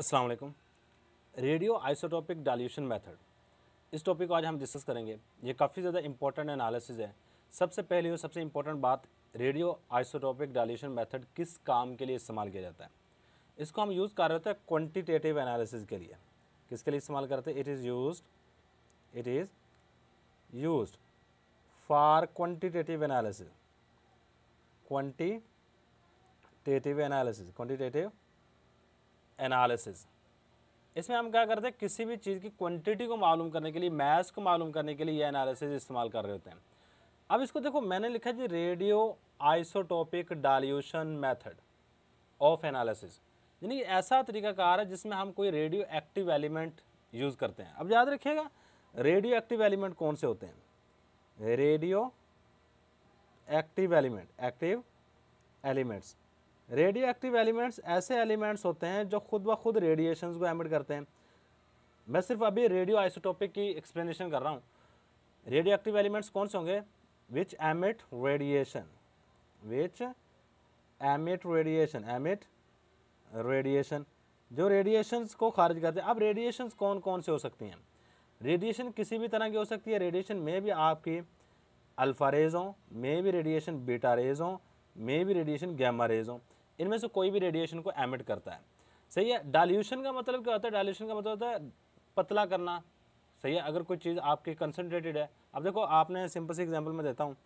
अस्सलाम वालेकुम radio isotopic dilution method इस टॉपिक को आज हम डिस्कस करेंगे ये काफ़ी ज़्यादा इंपॉर्टेंट एनालिसिस है सबसे पहले और सबसे इंपॉर्टेंट बात रेडियो आइसोटॉपिक डाल्यूशन मेथड किस काम के लिए इस्तेमाल किया जाता है इसको हम यूज़ कर रहे थे क्वान्टिटेटिव एनालिसिस के लिए किसके लिए इस्तेमाल करते हैं it is use it is use for quantitative analysis quantitative analysis quantitative analysis इसमें हम क्या करते हैं किसी भी चीज़ की क्वांटिटी को मालूम करने के लिए मैथ को मालूम करने के लिए ये एनालिसिस इस्तेमाल कर रहे होते हैं अब इसको देखो मैंने लिखा जी radio isotopic dilution method of analysis यानी कि ऐसा तरीकाकार है जिसमें हम कोई रेडियो एक्टिव एलिमेंट यूज़ करते हैं अब याद रखिएगा रेडियो एक्टिव एलिमेंट कौन से होते हैं radioactive element active elements radioactive elements ऐसे एलिमेंट्स होते हैं जो खुद ब खुद रेडिएशन को एमिट करते हैं मैं सिर्फ अभी रेडियो आइसोटॉपिक की एक्सप्लेनेशन कर रहा हूँ रेडियो एक्टिव एलिमेंट्स कौन से होंगे which emit radiation which emit radiation emit radiation जो रेडिएशंस को खारिज करते हैं अब रेडिएशंस कौन कौन से हो सकती हैं रेडिएशन किसी भी तरह की हो सकती है रेडिएशन में भी आपकी अल्फ़ा रेज हों में भी रेडिएशन बीटा रेज हों में भी रेडिएशन गैमा रेज हों इनमें से कोई भी रेडिएशन को एमिट करता है सही है डाल्यूशन का मतलब क्या होता है डाल्यूशन का मतलब होता है पतला करना सही है अगर कोई चीज़ आपकी कंसनट्रेटेड है अब देखो आपने सिंपल सी एग्जाम्पल में देता हूँ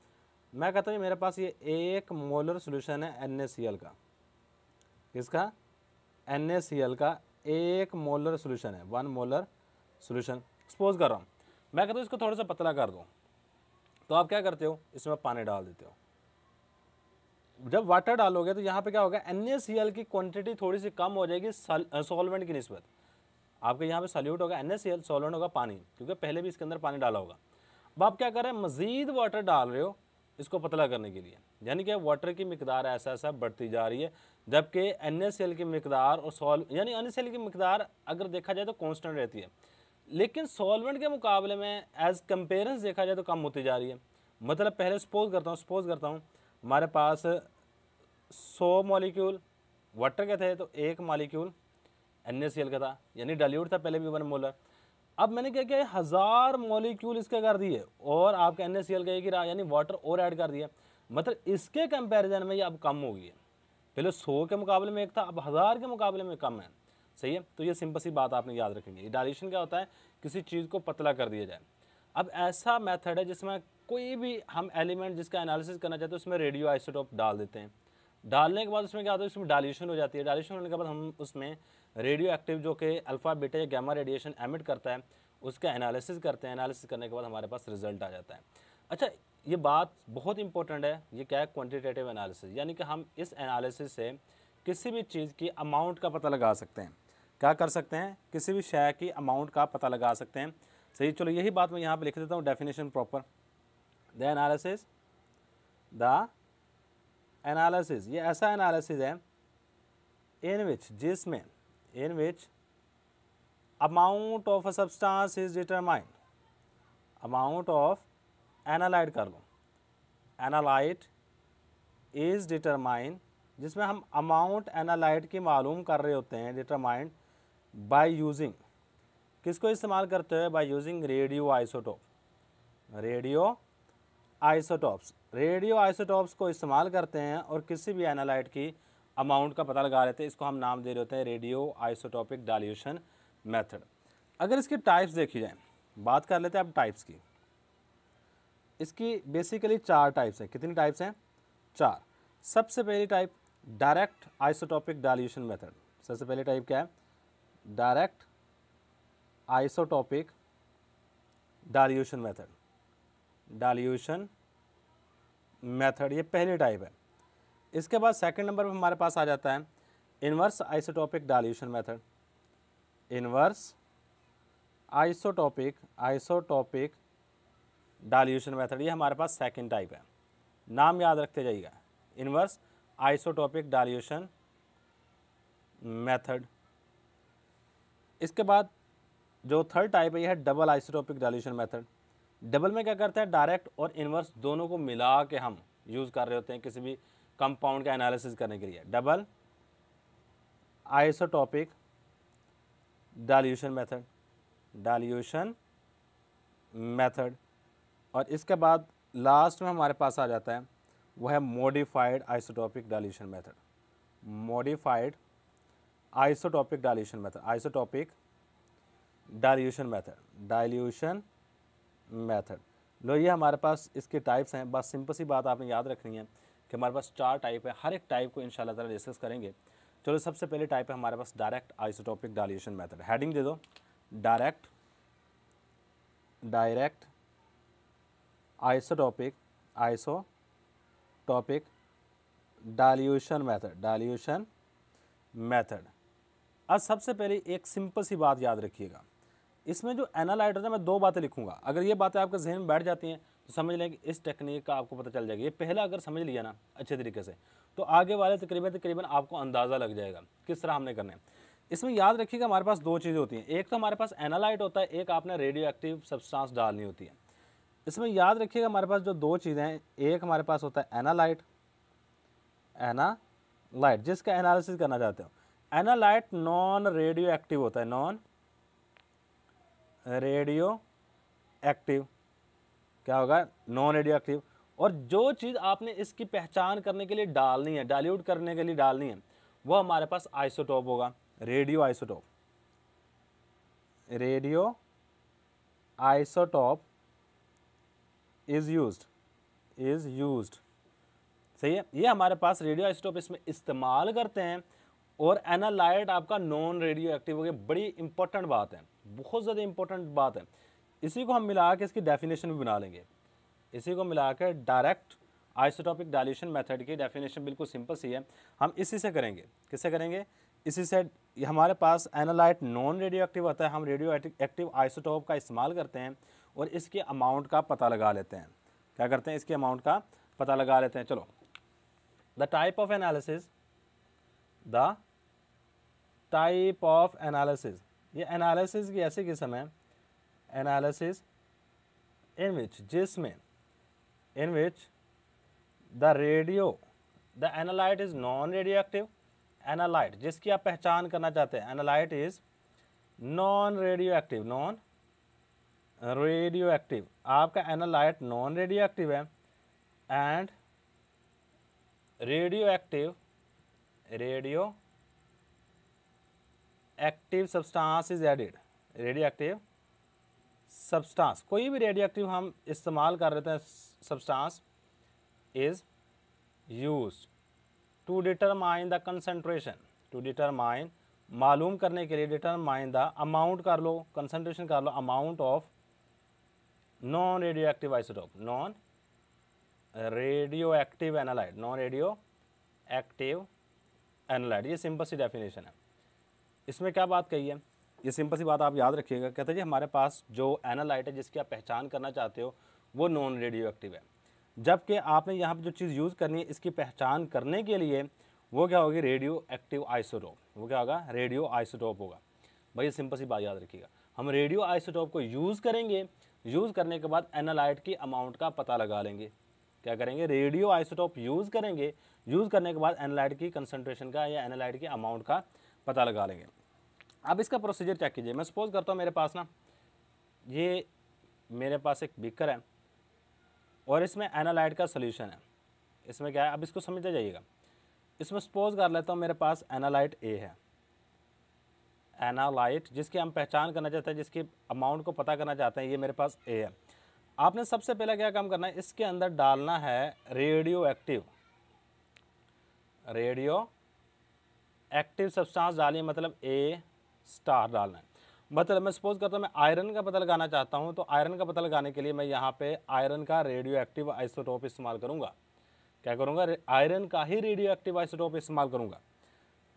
मैं कहता हूँ मेरे पास ये एक मोलर सोल्यूशन है एन का किसका एन का एक मोलर सोल्यूशन है वन मोलर सोल्यूशन सपोज कर रहा हूँ मैं कहता हूँ इसको थोड़ा सा पतला कर दो तो आप क्या करते हो इसमें पानी डाल देते हो जब वाटर डालोगे तो यहाँ पे क्या होगा एन की क्वांटिटी थोड़ी सी कम हो जाएगी सॉल्वेंट की नस्बत आपके यहाँ पे सल्यूट होगा एन सॉल्वेंट होगा पानी क्योंकि पहले भी इसके अंदर पानी डाला होगा अब आप क्या कर रहे हैं मज़ीद वाटर डाल रहे हो इसको पतला करने के लिए यानी कि वाटर की मकदार ऐसा ऐसा बढ़ती जा रही है जबकि एन की मकदार और सॉल यानी एन की मकदार अगर देखा जाए तो कॉन्स्टेंट रहती है लेकिन सॉल्वेंट के मुकाबले में एज़ कंपेरेंस देखा जाए तो कम होती जा रही है मतलब पहले सपोज करता हूँ सपोज करता हूँ हमारे पास सौ मॉलिक्यूल वाटर के थे तो एक मॉलिक्यूल एन का था यानी डाल्यूट था पहले भी वन मोलर अब मैंने क्या किया हज़ार मॉलिक्यूल इसके कर दिए और आपके एन का एक ही रहा यानी वाटर और ऐड कर दिया मतलब इसके कंपैरिजन में ये अब कम हो गई है पहले सौ के मुकाबले में एक था अब हज़ार के मुकाबले में कम है सही है तो ये सिंपल सी बात आपने याद रखेंगे डायलेशन क्या होता है किसी चीज़ को पतला कर दिया जाए अब ऐसा मेथड है जिसमें कोई भी हम एलिमेंट जिसका एनालिसिस करना चाहते हैं उसमें रेडियो आइसोटोप डाल देते हैं डालने के बाद उसमें क्या होता है उसमें डायल्यूशन हो जाती है डायल्यूशन होने के बाद हम उसमें रेडियो एक्टिव जो कि अल्फ़ा बीटा या गैमा रेडिएशन एमिट करता है उसका एनालिसिस करते हैं एनालिसिस करने के बाद हमारे पास रिजल्ट आ जाता है अच्छा ये बात बहुत इंपॉर्टेंट है ये क्या है क्वान्टिटेटिव एनालिसिस यानी कि हम इस एनालिसिस से किसी भी चीज़ की अमाउंट का पता लगा सकते हैं क्या कर सकते हैं किसी भी शेयर की अमाउंट का पता लगा सकते हैं सही चलो यही बात मैं यहाँ पर लिख देता हूँ definition proper the analysis the analysis ये ऐसा एनालिसिस है इन विच जिसमें in which amount of a substance is determined amount of analyte कर लो एनालाइट इज़ डिटरमाइन जिसमें हम अमाउंट एनालाइट की मालूम कर रहे होते हैं डिटरमाइंड बाय यूजिंग किसको इस्तेमाल करते हुए by using radioisotope radioisotopes radioisotopes को इस्तेमाल करते हैं और किसी भी एनालाइट की अमाउंट का पता लगा लेते हैं इसको हम नाम दे रहे होते हैं रेडियो आइसोटॉपिक डाल्यूशन मेथड अगर इसके टाइप्स देखी जाए बात कर लेते हैं अब टाइप्स की इसकी बेसिकली चार टाइप्स हैं कितनी टाइप्स हैं चार सबसे पहली type direct isotopic dilution method सबसे पहली टाइप क्या है direct isotopic dilution method dilution method ये पहली टाइप है इसके बाद सेकंड नंबर पर हमारे पास आ जाता है inverse isotopic dilution method inverse isotopic isotopic dilution method ये हमारे पास सेकंड टाइप है नाम याद रखते जाइएगा इन्वर्स आइसोटॉपिक डाल्यूशन मेथड इसके बाद जो थर्ड टाइप है यह है double isotopic dilution method double में क्या करते हैं डायरेक्ट और इन्वर्स दोनों को मिला के हम यूज़ कर रहे होते हैं किसी भी कंपाउंड का एनालिसिस करने के लिए double isotopic dilution method dilution method और इसके बाद लास्ट में हमारे पास आ जाता है वो है modified isotopic dilution method modified isotopic dilution method isotopic dilution method dilution method लो ये हमारे पास इसके टाइप्स हैं बस सिंपल सी बात आपने याद रखनी है कि हमारे पास चार टाइप है हर एक टाइप को इन शाला डिस्कस करेंगे चलो सबसे पहले टाइप है हमारे पास direct isotopic dilution method heading दे दो direct direct isotopic topic dilution method dilution method अब सबसे पहले एक सिंपल सी बात याद रखिएगा इसमें जो एनल है मैं दो बातें लिखूंगा अगर ये बातें आपके जहन में बैठ जाती हैं तो समझ लें कि इस टेक्निक का आपको पता चल जाएगा ये पहला अगर समझ लिया ना अच्छे तरीके से तो आगे वाले तकरीबन तकरीबन आपको अंदाज़ा लग जाएगा किस तरह हमने करना है इसमें याद रखिएगा हमारे पास दो चीज़ें होती हैं एक तो हमारे पास एनालाइट होता है एक आपने रेडियो एक्टिव सब्सटांस डालनी होती है इसमें याद रखिएगा हमारे पास जो दो चीज़ें हैं एक हमारे पास होता है एनालाइट एनालाइट जिसका एनालिसिस करना चाहते हो एनालाइट नॉन रेडियो एक्टिव होता है नॉन रेडियो एक्टिव क्या होगा नॉन रेडियो एक्टिव और जो चीज़ आपने इसकी पहचान करने के लिए डालनी है डाल्यूट करने के लिए डालनी है वो हमारे पास आइसोटोप होगा radioisotope radioisotope is use is use सही है ये हमारे पास रेडियो आइसोटॉप इसमें इस्तेमाल करते हैं और एनालाइट आपका नॉन रेडियो एक्टिव हो गया बड़ी इंपॉर्टेंट बात है बहुत ज़्यादा इंपॉर्टेंट बात है इसी को हम मिला के इसकी डेफिनेशन भी बना लेंगे इसी को मिला के डायरेक्ट आइसोटॉपिक डायलेशन मेथड की डेफिनेशन बिल्कुल सिंपल सी है हम इसी से करेंगे किससे करेंगे इसी से हमारे पास एनालाइट नॉन रेडियो एक्टिव होता है हम रेडियो एक्टिव आइसोटॉप का इस्तेमाल करते हैं और इसके अमाउंट का पता लगा लेते हैं क्या करते हैं इसके अमाउंट का पता लगा लेते हैं चलो the type of analysis the type of analysis ये एनालिसिस की ऐसी किस्म है एनालिसिस इन विच जिसमें in which the radio the analyte is non radioactive analyte जिसकी आप पहचान करना चाहते हैं analyte is non radioactive non radioactive आपका एनालाइट नॉन रेडियो एक्टिव है and radioactive radioactive substance is added radioactive substance कोई भी रेडियो एक्टिव हम इस्तेमाल कर रहे थे substance is use to determine the concentration to determine मालूम करने के लिए डिटरमाइन द अमाउंट कर लो कंसनट्रेशन कर लो amount of non radioactive isotope non radioactive analyte non radioactive analyte ये सिंपल सी डेफिनेशन है इसमें क्या बात कही है ये सिंपल सी बात आप याद रखिएगा कहते हैं जी हमारे पास जो एनालाइट है जिसकी आप पहचान करना चाहते हो वो नॉन रेडियो एक्टिव है जबकि आपने यहाँ पर जो चीज़ यूज़ करनी है इसकी पहचान करने के लिए वो क्या होगी रेडियो एक्टिव आइसोटोप वो क्या होगा रेडियो आइसोटोप होगा भाई ये सिंपल सी बात याद रखिएगा हम रेडियो आइसोटोप को यूज़ करेंगे यूज़ करने के बाद एनालाइट की अमाउंट का पता लगा लेंगे क्या करेंगे रेडियो आइसोटोप यूज़ करेंगे यूज़ करने के बाद एनालाइट की कंसनट्रेशन का या एनालाइट की अमाउंट का पता लगा लेंगे अब इसका प्रोसीजर चेक कीजिए मैं सपोज करता हूँ मेरे पास ना ये मेरे पास एक बिकर है और इसमें एनालाइट का सोल्यूशन है इसमें क्या है अब इसको समझते जाइएगा इसमें सपोज कर लेता हूँ मेरे पास एनालाइट ए है एनालाइट जिसकी हम पहचान करना चाहते हैं जिसकी अमाउंट को पता करना चाहते हैं ये मेरे पास ए है आपने सबसे पहले क्या काम करना है इसके अंदर डालना है radioactive radioactive substance डालिए मतलब ए स्टार डालना है मतलब मैं सपोज करता हूँ मैं आयरन का पता लगाना चाहता हूँ तो आयरन का पता लगाने के लिए मैं यहाँ पे आयरन का रेडियो एक्टिव आइसोटोप इस्तेमाल करूँगा क्या करूँगा आयरन का ही रेडियो एक्टिव आइसोटोप इस्तेमाल करूँगा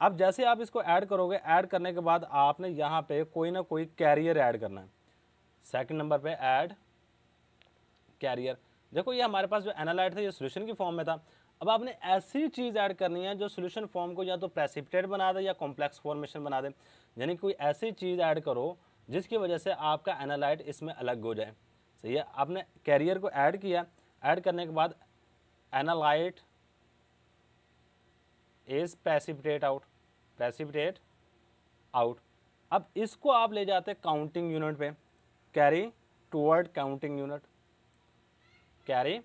अब जैसे आप इसको ऐड करोगे ऐड करने के बाद आपने यहाँ पे कोई ना कोई कैरियर ऐड करना है सेकंड नंबर पे ऐड कैरियर देखो ये हमारे पास जो एनालाइट था ये सोल्यूशन की फॉर्म में था अब आपने ऐसी चीज़ ऐड करनी है जो सोल्यूशन फॉर्म को या तो प्रेसिपिटेट बना दे या कॉम्प्लेक्स फॉर्मेशन बना दे यानी कोई ऐसी चीज़ ऐड करो जिसकी वजह से आपका एनालाइट इसमें अलग हो जाए सही है आपने कैरियर को ऐड किया ऐड करने के बाद analyte is precipitate out precipitate out अब इसको आप ले जाते हैं काउंटिंग यूनिट पे carry toward counting unit carry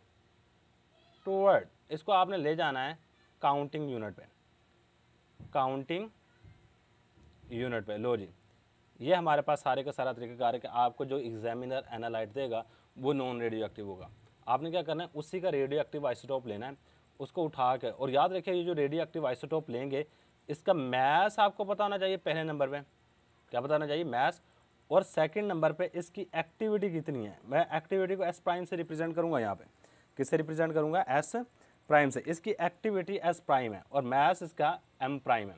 toward इसको आपने ले जाना है काउंटिंग यूनिट पे काउंटिंग यूनिट पे लो जी ये हमारे पास सारे का सारा तरीके कार है कि आपको जो एग्जामिनर एनालाइट देगा वो नॉन रेडियो एक्टिव होगा आपने क्या करना है उसी का रेडियो एक्टिव आइसोटॉप लेना है उसको उठा के और याद रखिए ये जो रेडियो एक्टिव आइसोटॉप लेंगे इसका मैस आपको पता होना चाहिए पहले नंबर पर क्या बताना चाहिए मैस और सेकेंड नंबर पर इसकी एक्टिविटी कितनी है मैं एक्टिविटी को एस प्राइम से रिप्रेजेंट करूँगा यहाँ पर किससे रिप्रेजेंट करूँगा एस प्राइम से इसकी एक्टिविटी एस प्राइम है और मैस इसका एम प्राइम है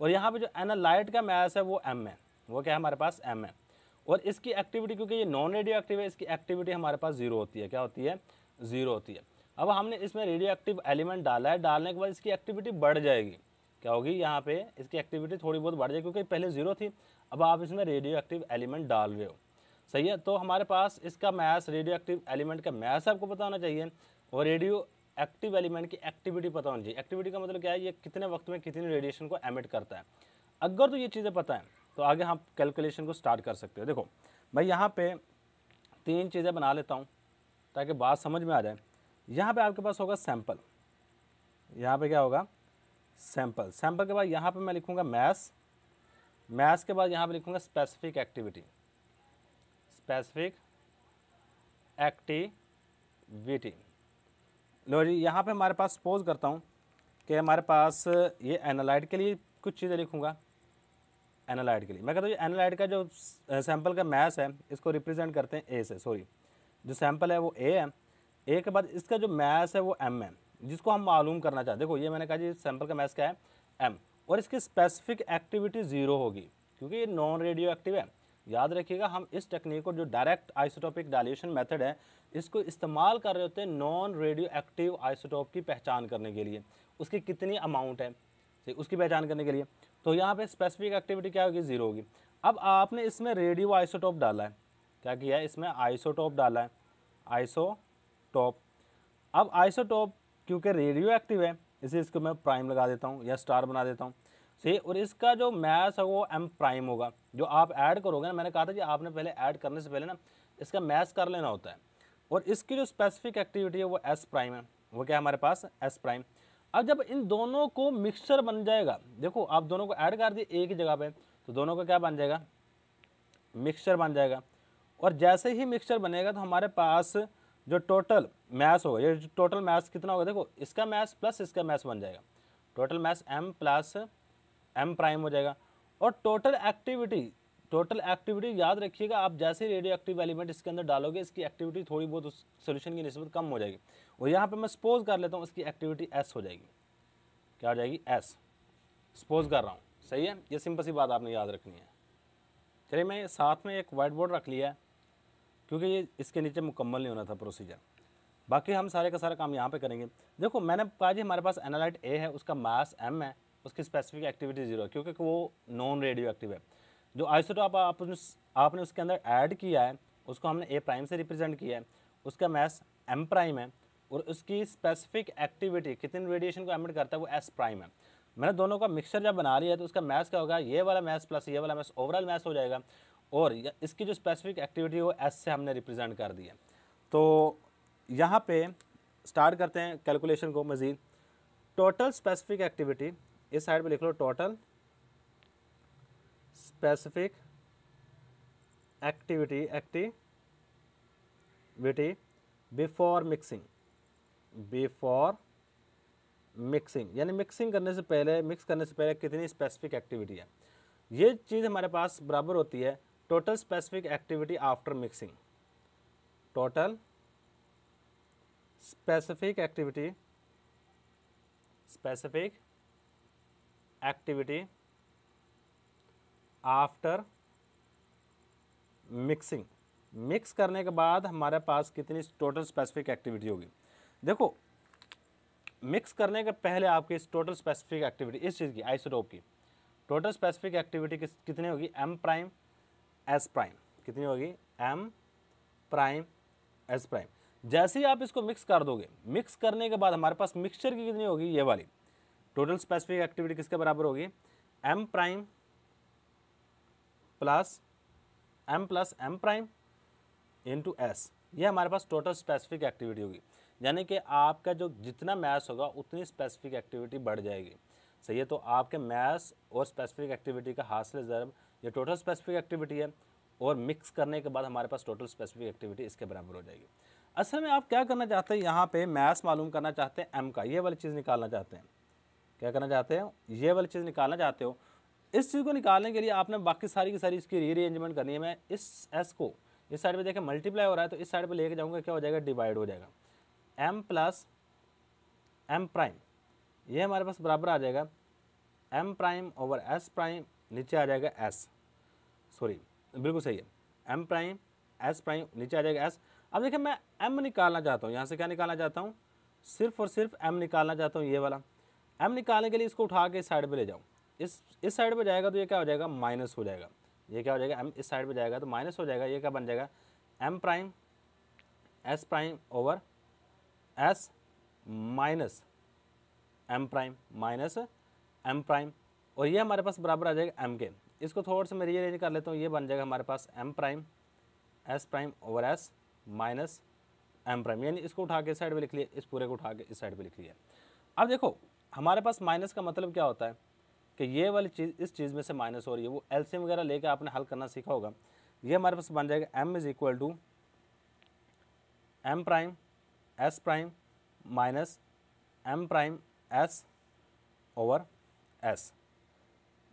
और यहाँ पे जो एनालाइट का मैस है वो एम है वो क्या है हमारे पास एम है और इसकी एक्टिविटी क्योंकि ये नॉन रेडियो एक्टिव है इसकी एक्टिविटी हमारे पास जीरो होती है क्या होती है ज़ीरो होती है अब हमने इसमें रेडियो एक्टिव एलिमेंट डाला है डालने के बाद इसकी एक्टिविटी बढ़ जाएगी क्या होगी यहाँ पे इसकी एक्टिविटी थोड़ी बहुत बढ़ जाएगी क्योंकि पहले ज़ीरो थी अब आप इसमें रेडियो एक्टिव एलिमेंट डाल रहे हो सही है तो हमारे पास इसका मैस रेडियो एक्टिव एलिमेंट का मैस आपको बताना चाहिए और रेडियो एक्टिव एलिमेंट की एक्टिविटी पता होनी चाहिए एक्टिविटी का मतलब क्या है ये कितने वक्त में कितनी रेडिएशन को एमिट करता है अगर तो ये चीज़ें पता है तो आगे हम कैलकुलेशन को स्टार्ट कर सकते हो देखो मैं यहाँ पे तीन चीज़ें बना लेता हूँ ताकि बात समझ में आ जाए यहाँ पे आपके पास होगा सैंपल यहाँ पे क्या होगा सैंपल सैंपल के बाद यहाँ पे मैं लिखूँगा मैथ्स मैथ्स के बाद यहाँ पे लिखूँगा स्पेसिफिक एक्टिविटी स्पेसिफिक एक्टिविटी लो जी यहाँ पर हमारे पास सपोज करता हूँ कि हमारे पास ये एनालाइड के लिए कुछ चीज़ें लिखूँगा एनालाइड के लिए मैं कहता हूँ ये एनालाइड का जो सैंपल का मैस है इसको रिप्रेजेंट करते हैं ए से सॉरी जो सैंपल है वो ए है ए के बाद इसका जो मैस है वो एम है जिसको हम मालूम करना चाहते देखो ये मैंने कहा जी सैंपल का मैस क्या है एम और इसकी स्पेसिफिक एक्टिविटी ज़ीरो होगी क्योंकि ये नॉन रेडियो एक्टिव है याद रखिएगा हम इस टेक्निक को जो डायरेक्ट आइसोटॉपिक डायलेशन मेथड है इसको इस्तेमाल कर रहे होते हैं नॉन रेडियो एक्टिव आइसोटॉप की पहचान करने के लिए उसकी कितनी अमाउंट है उसकी पहचान करने के लिए तो यहाँ पे स्पेसिफिक एक्टिविटी क्या होगी ज़ीरो होगी अब आपने इसमें रेडियो आइसोटॉप डाला है क्या किया है इसमें आइसोटॉप डाला है आइसोटॉप अब आइसोटॉप क्योंकि रेडियो एक्टिव है इसे इसको मैं प्राइम लगा देता हूँ या स्टार बना देता हूँ सही और इसका जो मैथ है वो एम प्राइम होगा जो आप ऐड करोगे ना मैंने कहा था कि आपने पहले ऐड करने से पहले ना इसका मैथ कर लेना होता है और इसकी जो स्पेसिफिक एक्टिविटी है वो एस प्राइम है वो क्या है हमारे पास एस प्राइम अब जब इन दोनों को मिक्सचर बन जाएगा देखो आप दोनों को ऐड कर दिए एक ही जगह पे तो दोनों का क्या बन जाएगा मिक्सचर बन जाएगा और जैसे ही मिक्सचर बनेगा तो हमारे पास जो टोटल मैथ होगा ये टोटल मैथ कितना होगा देखो इसका मैथ प्लस इसका मैथ बन जाएगा total mass M plus M prime हो जाएगा और टोटल एक्टिविटी टोटल एक्टिविटी याद रखिएगा आप जैसे रेडियो एक्टिव एलिमेंट इसके अंदर डालोगे इसकी एक्टिविटी थोड़ी बहुत उस सोल्यूशन की नस्बत कम हो जाएगी और यहाँ पर मैं सपोज कर लेता हूँ उसकी एक्टिविटी एस हो जाएगी क्या हो जाएगी एस सपोज कर रहा हूँ सही है ये सिंपल सी बात आपने याद रखनी है चलिए मैं साथ में एक वाइट बोर्ड रख लिया है क्योंकि ये इसके नीचे मुकम्मल नहीं होना था प्रोसीजर बाकी हम सारे का सारा काम यहाँ पे करेंगे देखो मैंने कहा जी हमारे पास एनालाइट ए है उसका मास एम है उसकी स्पेसिफिक एक्टिविटी जीरो है क्योंकि वो नॉन रेडियो एक्टिव है जो आइसोटॉप आप, आप आपने उसके अंदर ऐड किया है उसको हमने ए प्राइम से रिप्रेजेंट किया है उसका मैस एम प्राइम है और उसकी स्पेसिफिक एक्टिविटी कितनी रेडिएशन को एमिट करता है वो एस प्राइम है मैंने दोनों का मिक्सचर जब बना लिया है तो उसका मैथ क्या होगा ये वाला मैथ प्लस ये वाला मैथ ओवरऑल मैथ हो जाएगा और इसकी जो स्पेसिफिक एक्टिविटी है वो एस से हमने रिप्रेजेंट कर दी है तो यहाँ पे स्टार्ट करते हैं कैलकुलेशन को मज़ीद टोटल स्पेसिफिक एक्टिविटी इस साइड पे लिख लो total specific activity activity before mixing before mixing यानी मिक्सिंग करने से पहले मिक्स करने से पहले कितनी स्पेसिफिक एक्टिविटी है ये चीज़ हमारे पास बराबर होती है total specific activity after mixing total specific activity specific activity after mixing mix करने के बाद हमारे पास कितनी टोटल स्पेसिफिक एक्टिविटी होगी देखो मिक्स करने के पहले आपकी इस टोटल स्पेसिफिक एक्टिविटी इस चीज़ की आइसोटोप की टोटल स्पेसिफिक एक्टिविटी कितनी होगी एम प्राइम एस प्राइम कितनी होगी एम प्राइम एस प्राइम जैसे ही आप इसको मिक्स कर दोगे मिक्स करने के बाद हमारे पास मिक्सचर की कितनी होगी ये वाली टोटल स्पेसिफिक एक्टिविटी किसके बराबर होगी M prime plus M plus M prime into S ये हमारे पास टोटल स्पेसिफिक एक्टिविटी होगी यानी कि आपका जो जितना मैथ्स होगा उतनी स्पेसिफिक एक्टिविटी बढ़ जाएगी सही है तो आपके मैथ्स और स्पेसिफिक एक्टिविटी का हासिल ज़रब ये टोटल स्पेसिफिक एक्टिविटी है और मिक्स करने के बाद हमारे पास टोटल स्पेसिफिक एक्टिविटी इसके बराबर हो जाएगी असल में आप क्या करना चाहते हैं यहाँ पे मैथ्स मालूम करना चाहते हैं एम का ये वाली चीज़ निकालना चाहते हैं क्या करना चाहते हो ये वाली चीज़ निकालना चाहते हो इस चीज़ को निकालने के लिए आपने बाकी सारी की सारी इसकी रीअरेंजमेंट करनी है मैं इस एस को इस साइड पे देखें मल्टीप्लाई हो रहा है तो इस साइड पे लेके जाऊंगा क्या हो जाएगा डिवाइड हो जाएगा एम प्लस एम प्राइम ये हमारे पास बराबर आ जाएगा M prime over S prime नीचे आ जाएगा एस सॉरी बिल्कुल सही है एम प्राइम एस प्राइम नीचे आ जाएगा एस अब देखिए मैं एम निकालना चाहता हूँ यहाँ से क्या निकालना चाहता हूँ सिर्फ और सिर्फ एम निकालना चाहता हूँ ये वाला एम निकालने के लिए इसको उठा के साइड पर ले जाऊँ इस इस साइड पर जाएगा तो ये क्या हो जाएगा माइनस हो जाएगा ये क्या हो जाएगा एम इस साइड पर जाएगा तो माइनस हो जाएगा ये क्या बन जाएगा M prime S prime over S minus M prime minus M prime और ये हमारे पास बराबर आ जाएगा एम के इसको थोड़ा सा मैं रीअरेंज कर लेता हूँ ये बन जाएगा हमारे पास M prime S prime over S minus M prime यानी इसको उठा के इस साइड पर लिख लिया इस पूरे को उठा के इस साइड पर लिख लिया अब देखो हमारे पास माइनस का मतलब क्या होता है कि ये वाली चीज़ इस चीज़ में से माइनस हो रही है वो एलसीएम वगैरह लेकर आपने हल करना सीखा होगा ये हमारे पास बन जाएगा M is equal to M prime S prime minus M prime S over S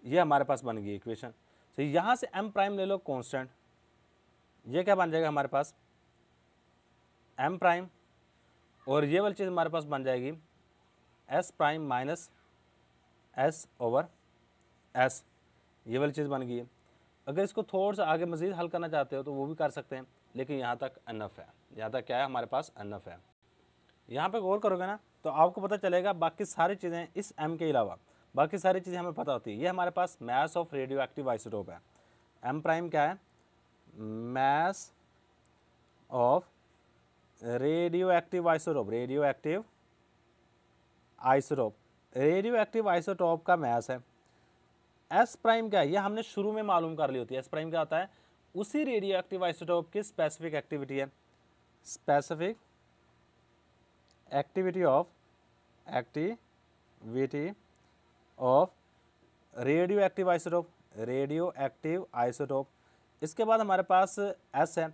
ये हमारे पास बन गई इक्वेशन तो यहाँ से एम प्राइम ले लो कॉन्स्टेंट ये क्या बन जाएगा हमारे पास एम प्राइम और ये वाली चीज़ हमारे पास बन जाएगी S prime minus S over S ये वाली चीज़ बन गई है अगर इसको थोड़ा सा आगे मज़ीद हल करना चाहते हो तो वो भी कर सकते हैं लेकिन यहाँ तक अनफ है यहाँ तक क्या है हमारे पास अनफ है यहाँ पे गौर करोगे ना तो आपको पता चलेगा बाकी सारी चीज़ें इस एम के अलावा बाकी सारी चीज़ें हमें पता होती है ये हमारे पास mass of radioactive isotope है एम प्राइम क्या है mass of radioactive isotope radioactive isotope radioactive isotope का मैस है एस प्राइम क्या है ये हमने शुरू में मालूम कर ली होती है एस प्राइम क्या आता है उसी रेडियो एक्टिव आइसोटोप की स्पेसिफिक एक्टिविटी है specific activity of activity of radioactive isotope radioactive isotope इसके बाद हमारे पास एस है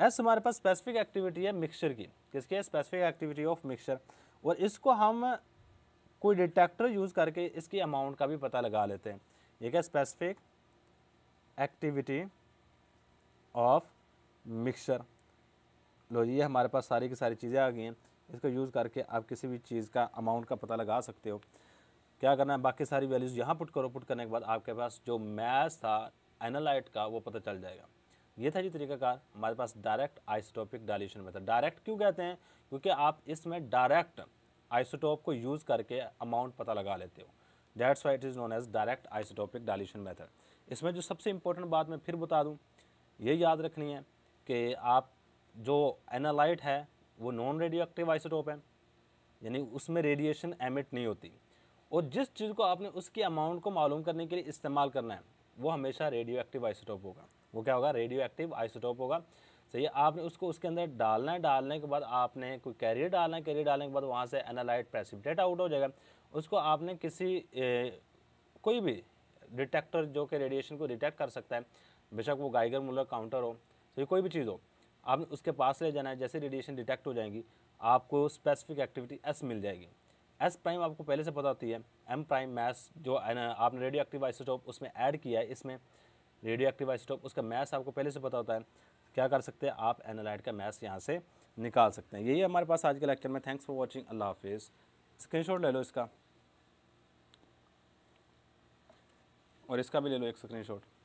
एस हमारे पास स्पेसिफिक एक्टिविटी है मिक्सचर की किसकी है स्पेसिफिक एक्टिविटी ऑफ मिक्सचर और इसको हम कोई डिटेक्टर यूज़ करके इसकी अमाउंट का भी पता लगा लेते हैं ये क्या स्पेसिफिक एक्टिविटी ऑफ मिक्सचर लो जी ये हमारे पास सारी की सारी चीज़ें आ गई हैं इसको यूज़ करके आप किसी भी चीज़ का अमाउंट का पता लगा सकते हो क्या करना है बाकी सारी वैल्यूज़ यहाँ पुट करो पुट करने के बाद आपके पास जो मैथ था एनालाइट का वो पता चल जाएगा ये था जी तरीकाकार हमारे पास direct isotopic dilution method direct क्यों कहते हैं क्योंकि आप इसमें डायरेक्ट आइसोटोप को यूज़ करके अमाउंट पता लगा लेते हो that's why it is known as direct isotopic dilution method इसमें जो सबसे इंपॉर्टेंट बात मैं फिर बता दूँ ये याद रखनी है कि आप जो एनालाइट है वो नॉन रेडियो एक्टिव आइसोटोप है यानी उसमें रेडिएशन एमिट नहीं होती और जिस चीज़ को आपने उसकी अमाउंट को मालूम करने के लिए इस्तेमाल करना है वो हमेशा रेडियो एक्टिव आइसोटोप होगा वो क्या होगा रेडियो एक्टिव आइसोटोप होगा सही है आपने उसको उसके अंदर डालना है डालने के बाद आपने कोई कैरियर डालना है कैरियर डालने के बाद वहाँ से एनालाइट प्रेसिपिटेट आउट हो जाएगा उसको आपने किसी ए, कोई भी डिटेक्टर जो कि रेडिएशन को डिटेक्ट कर सकता है बेशक वो गाइगर मुलर काउंटर हो या कोई भी चीज़ हो आपने उसके पास ले जाना है जैसे रेडिएशन डिटेक्ट हो जाएंगी आपको स्पेसिफिक एक्टिविटी एस मिल जाएगी एस प्राइम आपको पहले से पता होती है एम प्राइम मैस जो आपने रेडियो एक्टिव आइसोटोप उसमें ऐड किया है इसमें रेडियो एक्टिव आइसोटोप उसका मैथ आपको पहले से पता होता है क्या कर सकते हैं आप एनालाइट का मैथ यहाँ से निकाल सकते हैं यही हमारे पास आज के लेक्चर में थैंक्स फॉर वॉचिंग अल्लाह हाफिज़ स्क्रीन ले लो इसका और इसका भी ले लो एक स्क्रीनशॉट